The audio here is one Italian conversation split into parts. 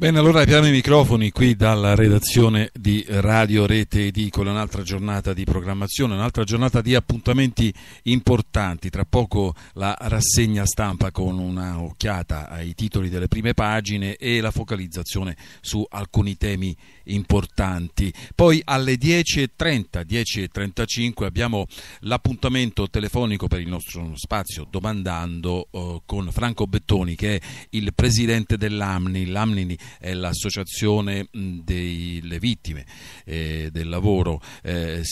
Bene, allora apriamo i microfoni qui dalla redazione di Radio Rete Edicola, un'altra giornata di programmazione, un'altra giornata di appuntamenti importanti, tra poco la rassegna stampa con una occhiata ai titoli delle prime pagine e la focalizzazione su alcuni temi importanti. Poi alle 10.30, 10.35 abbiamo l'appuntamento telefonico per il nostro spazio domandando eh, con Franco Bettoni che è il presidente dell'AMNI, l'AMNI è l'associazione delle vittime eh, del lavoro, eh,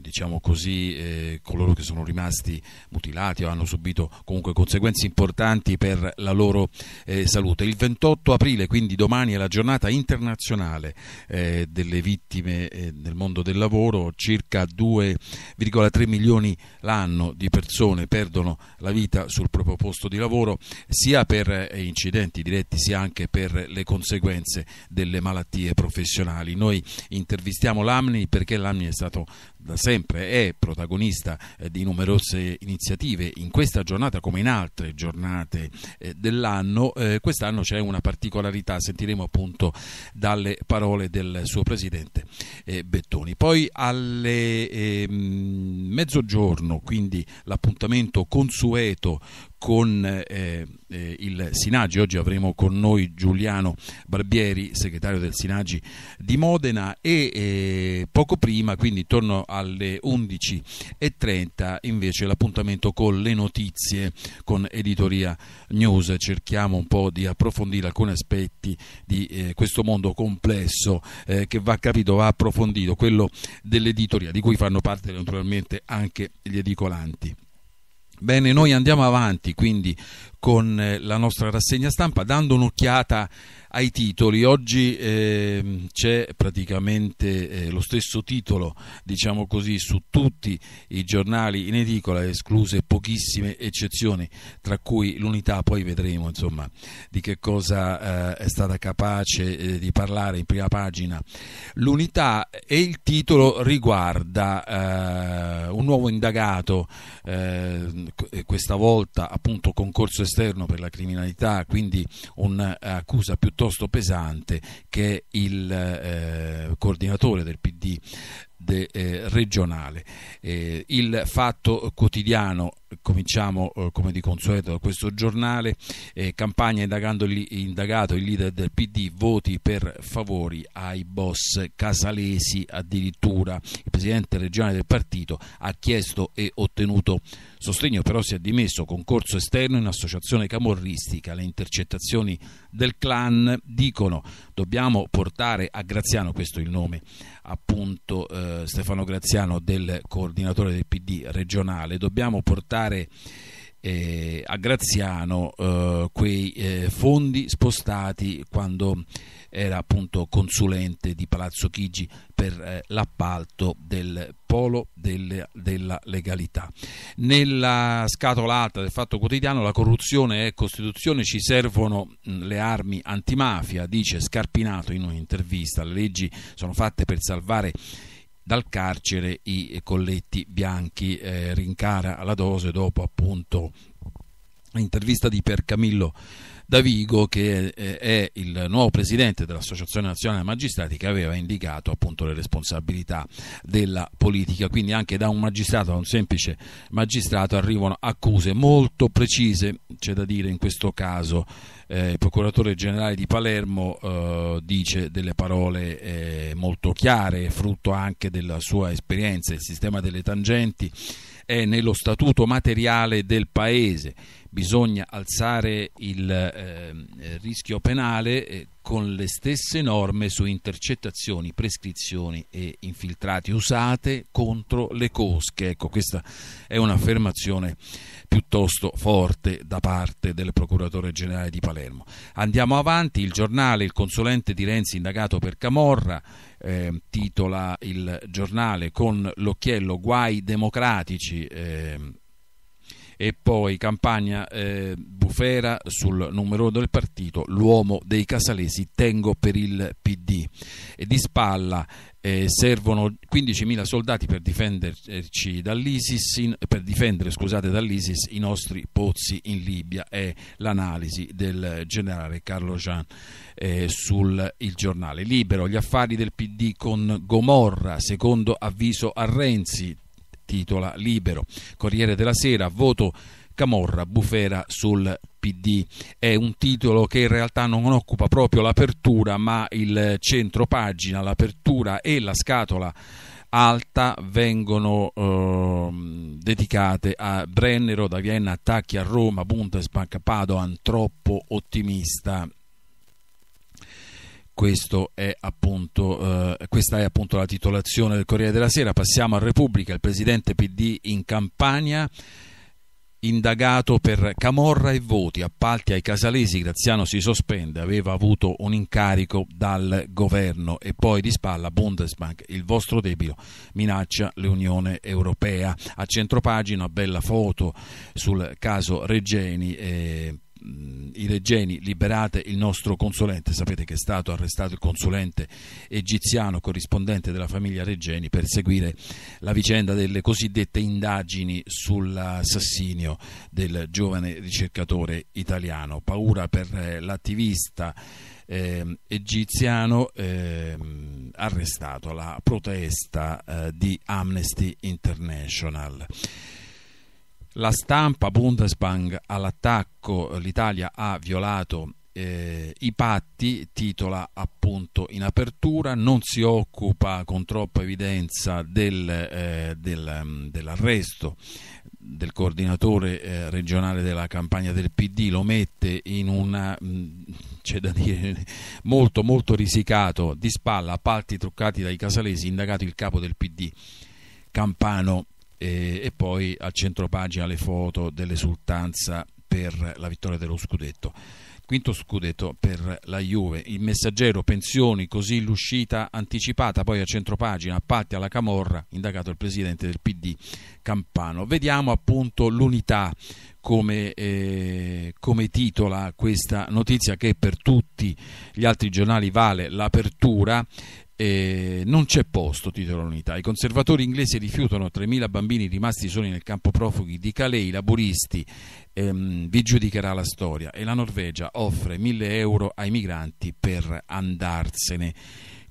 diciamo così, eh, coloro che sono rimasti mutilati o hanno subito comunque conseguenze importanti per la loro eh, salute. Il 28 aprile, quindi domani, è la giornata internazionale eh, delle vittime eh, nel mondo del lavoro, circa 2,3 milioni l'anno di persone perdono la vita sul proprio posto di lavoro, sia per incidenti diretti sia anche per le conseguenze conseguenze delle malattie professionali. Noi intervistiamo l'AMNI perché l'AMNI è stato da sempre è protagonista eh, di numerose iniziative in questa giornata come in altre giornate eh, dell'anno. Eh, quest'anno c'è una particolarità, sentiremo appunto dalle parole del suo presidente Bettoni. Poi alle ehm, mezzogiorno, quindi l'appuntamento consueto con eh, eh, il Sinaggi, Oggi avremo con noi Giuliano Barbieri, segretario del Sinaggi di Modena e eh, poco prima, quindi intorno a alle 11.30 invece l'appuntamento con le notizie con Editoria News. Cerchiamo un po' di approfondire alcuni aspetti di eh, questo mondo complesso eh, che va capito, va approfondito, quello dell'editoria, di cui fanno parte naturalmente anche gli edicolanti. Bene, noi andiamo avanti quindi con eh, la nostra rassegna stampa dando un'occhiata ai titoli. Oggi eh, c'è praticamente eh, lo stesso titolo, diciamo così, su tutti i giornali in edicola, escluse pochissime eccezioni, tra cui l'unità, poi vedremo insomma di che cosa eh, è stata capace eh, di parlare in prima pagina. L'unità e il titolo riguarda eh, un nuovo indagato, questa volta appunto concorso esterno per la criminalità, quindi un'accusa piuttosto pesante che il eh, coordinatore del PD de, eh, regionale. Eh, il fatto quotidiano Cominciamo eh, come di consueto da questo giornale, eh, campagna indagato il leader del PD, voti per favori ai boss casalesi addirittura. Il presidente regionale del partito ha chiesto e ottenuto sostegno, però si è dimesso concorso esterno in associazione camorristica. Le intercettazioni del clan dicono dobbiamo portare a Graziano, questo è il nome appunto eh, Stefano Graziano del coordinatore del PD regionale, dobbiamo portare portare eh, a Graziano eh, quei eh, fondi spostati quando era appunto consulente di Palazzo Chigi per eh, l'appalto del polo del, della legalità. Nella scatola alta del Fatto Quotidiano la corruzione è Costituzione, ci servono mh, mm, le armi antimafia, dice Scarpinato in un'intervista, le leggi sono fatte per salvare dal carcere i colletti bianchi, eh, rincara la dose dopo appunto l'intervista di Percamillo Davigo che è, eh, è il nuovo presidente dell'Associazione Nazionale Magistrati che aveva indicato appunto le responsabilità della politica, quindi anche da un magistrato, da un semplice magistrato arrivano accuse molto precise, c'è da dire in questo caso eh, il procuratore generale di Palermo eh, dice delle parole eh, molto chiare, frutto anche della sua esperienza, il sistema delle tangenti è nello statuto materiale del Paese. Bisogna alzare il eh, rischio penale eh, con le stesse norme su intercettazioni, prescrizioni e infiltrati usate contro le cosche. Ecco, questa è un'affermazione piuttosto forte da parte del procuratore generale di Palermo. Andiamo avanti, il giornale, il consulente di Renzi indagato per Camorra, eh, titola il giornale con l'occhiello Guai democratici. Eh, e poi campagna eh, bufera sul numero del partito, l'uomo dei casalesi, tengo per il PD. E di spalla eh, servono 15.000 soldati per, per difendere scusate, dall'ISIS i nostri pozzi in Libia, è l'analisi del generale Carlo Jean eh, sul il giornale. Libero gli affari del PD con Gomorra, secondo avviso a Renzi, titola Libero. Corriere della Sera, voto Camorra, bufera sul PD. È un titolo che in realtà non occupa proprio l'apertura, ma il centro pagina, l'apertura e la scatola alta vengono eh, dedicate a Brennero da Vienna attacchi a Roma, Bundesbank Padoan troppo ottimista è appunto, eh, questa è appunto la titolazione del Corriere della Sera. Passiamo a Repubblica, il presidente PD in Campania indagato per camorra e voti, appalti ai casalesi, Graziano si sospende, aveva avuto un incarico dal governo e poi di spalla Bundesbank, il vostro debito minaccia l'Unione Europea. A centropagina bella foto sul caso Regeni eh, Mm, i Ilegeni liberate il nostro consulente, sapete che è stato arrestato il consulente egiziano corrispondente della famiglia Reggeni per seguire la vicenda delle cosiddette indagini sull'assassinio del giovane ricercatore italiano. Paura per eh, l'attivista eh, egiziano eh, arrestato, la protesta eh, di Amnesty International. La stampa Bundesbank all'attacco, l'Italia ha violato eh, i patti, titola appunto in apertura, non si occupa con troppa evidenza del, eh, del, mm, dell'arresto del coordinatore eh, regionale della campagna del PD, lo mette in un, mm, c'è da dire, molto molto risicato, di spalla, a palti truccati dai casalesi, indagato il capo del PD, Campano e, e poi al centro pagina le foto dell'esultanza per la vittoria dello scudetto quinto scudetto per la Juve. Il messaggero pensioni, così l'uscita anticipata, poi a centropagina, patti alla Camorra, indagato il presidente del PD Campano. Vediamo appunto l'unità come, eh, come titola questa notizia che per tutti gli altri giornali vale l'apertura eh, non c'è posto, titola l'unità. I conservatori inglesi rifiutano 3.000 bambini rimasti soli nel campo profughi di Calais, i laburisti, ehm, vi giudicherà la storia e la Norvegia offre 1.000 euro ai migranti per andarsene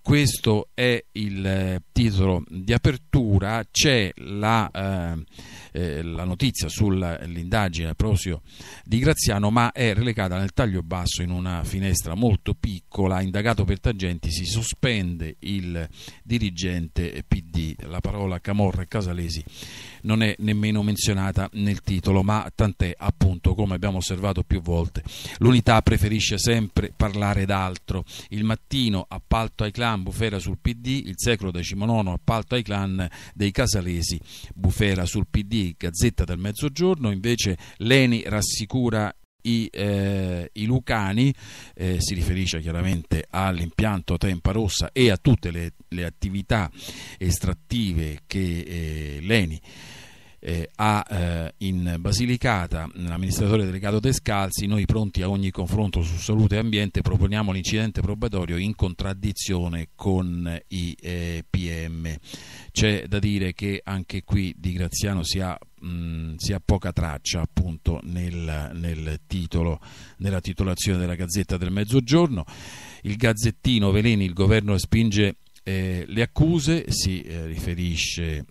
questo è il eh, titolo di apertura, c'è la, eh, eh la notizia sull'indagine a proposito di Graziano, ma è relegata nel taglio basso in una finestra molto piccola, indagato per tangenti si sospende il dirigente PD, la parola Camorra e Casalesi non è nemmeno menzionata nel titolo, ma tant'è appunto come abbiamo osservato più volte, l'unità preferisce sempre parlare d'altro, il mattino appalto ai clan Clan Bufera sul PD, il secolo XIX appalto ai clan dei Casalesi Bufera sul PD, Gazzetta del Mezzogiorno, invece Leni rassicura i, eh, i, Lucani, eh, si riferisce chiaramente all'impianto Tempa Rossa e a tutte le, le attività estrattive che eh, Leni eh, ha eh, in Basilicata l'amministratore delegato Descalzi, noi pronti a ogni confronto su salute e ambiente proponiamo l'incidente probatorio in contraddizione con i eh, PM. C'è da dire che anche qui di Graziano si ha, mh, poca traccia appunto nel, nel titolo, nella titolazione della Gazzetta del Mezzogiorno. Il gazzettino Veleni, il governo spinge eh, le accuse, si eh, riferisce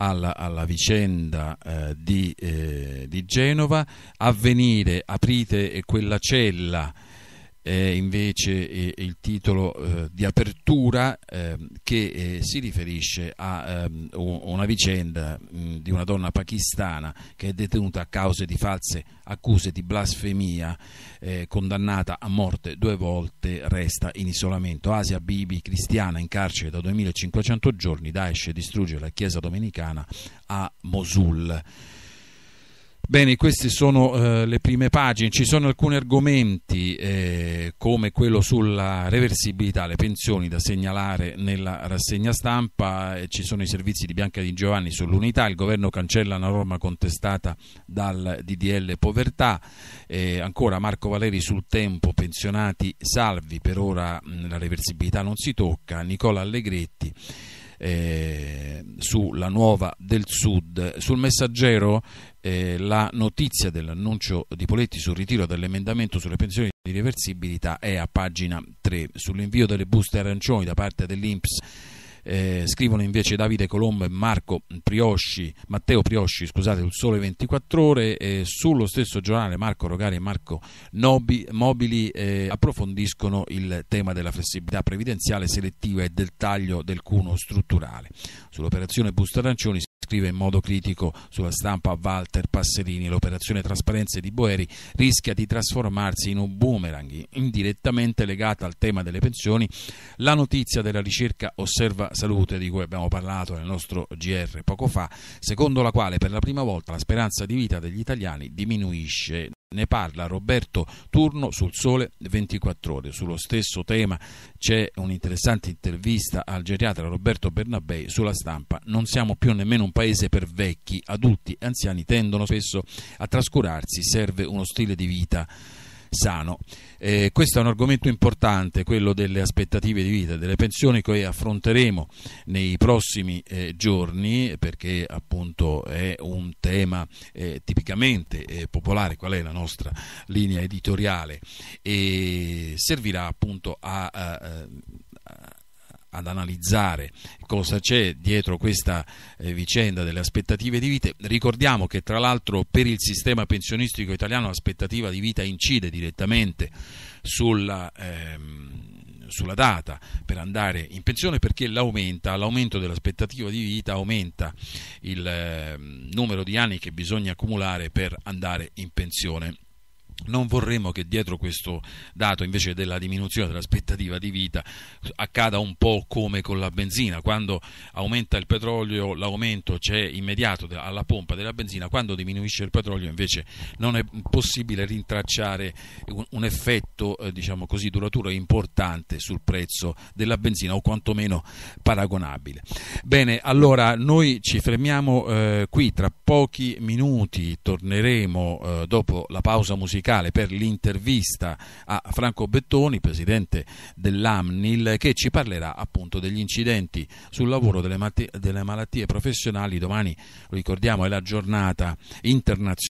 alla, alla vicenda eh, di, eh, di, Genova, avvenire, aprite quella cella eh, invece il titolo eh, di apertura eh, che eh, si riferisce a ehm, una vicenda mm, di una donna pakistana che è detenuta a causa di false accuse di blasfemia, condannata a morte due volte, resta in isolamento. Asia Bibi, cristiana in carcere da 2500 giorni, Daesh distrugge la chiesa domenicana a Mosul. Bene, queste sono eh, le prime pagine, ci sono alcuni argomenti eh, come quello sulla reversibilità, le pensioni da segnalare nella rassegna stampa, eh, ci sono i servizi di Bianca Di Giovanni sull'unità, il governo cancella una norma contestata dal DDL povertà, eh, ancora Marco Valeri sul tempo, pensionati salvi, per ora mh, mm, la reversibilità non si tocca, Nicola Allegretti eh, sulla nuova del sud. Sul messaggero eh, la notizia dell'annuncio di Poletti sul ritiro dell'emendamento sulle pensioni di reversibilità è a pagina 3. Sull'invio delle buste arancioni da parte dell'Inps eh, scrivono invece Davide Colombo e Marco Priosci, Matteo Priosci, scusate, sul Sole 24 Ore, eh, sullo stesso giornale Marco Rogari e Marco Nobi, Mobili eh, approfondiscono il tema della flessibilità previdenziale selettiva e del taglio del cuno strutturale. Sull'operazione Busta Arancioni scrive in modo critico sulla stampa Walter Passerini, l'operazione trasparenza di Boeri rischia di trasformarsi in un boomerang indirettamente legata al tema delle pensioni. La notizia della ricerca Osserva Salute, di cui abbiamo parlato nel nostro GR poco fa, secondo la quale per la prima volta la speranza di vita degli italiani diminuisce. Ne parla Roberto Turno sul Sole 24 Ore. Sullo stesso tema c'è un'interessante intervista al geriatra Roberto Bernabei sulla stampa. Non siamo più nemmeno un paese per vecchi, adulti e anziani tendono spesso a trascurarsi, serve uno stile di vita sano. Eh, questo è un argomento importante, quello delle aspettative di vita, delle pensioni che affronteremo nei prossimi eh, giorni perché appunto è un tema eh, tipicamente eh, popolare, qual è la nostra linea editoriale e servirà appunto a, a, a ad analizzare cosa c'è dietro questa eh, vicenda delle aspettative di vita. Ricordiamo che tra l'altro per il sistema pensionistico italiano l'aspettativa di vita incide direttamente sulla, ehm, sulla data per andare in pensione perché l'aumenta, l'aumento dell'aspettativa di vita aumenta il eh, numero di anni che bisogna accumulare per andare in pensione non vorremmo che dietro questo dato invece della diminuzione dell'aspettativa di vita accada un po' come con la benzina, quando aumenta il petrolio l'aumento c'è cioè, immediato alla pompa della benzina, quando diminuisce il petrolio invece non è possibile rintracciare un, effetto eh, diciamo così duraturo e importante sul prezzo della benzina o quantomeno paragonabile. Bene, allora noi ci fermiamo eh, qui, tra pochi minuti torneremo eh, dopo la pausa musicale Mercale per l'intervista a Franco Bettoni, presidente dell'AMNIL, che ci parlerà appunto degli incidenti sul lavoro delle, malattie professionali. Domani, lo ricordiamo, è la giornata internazionale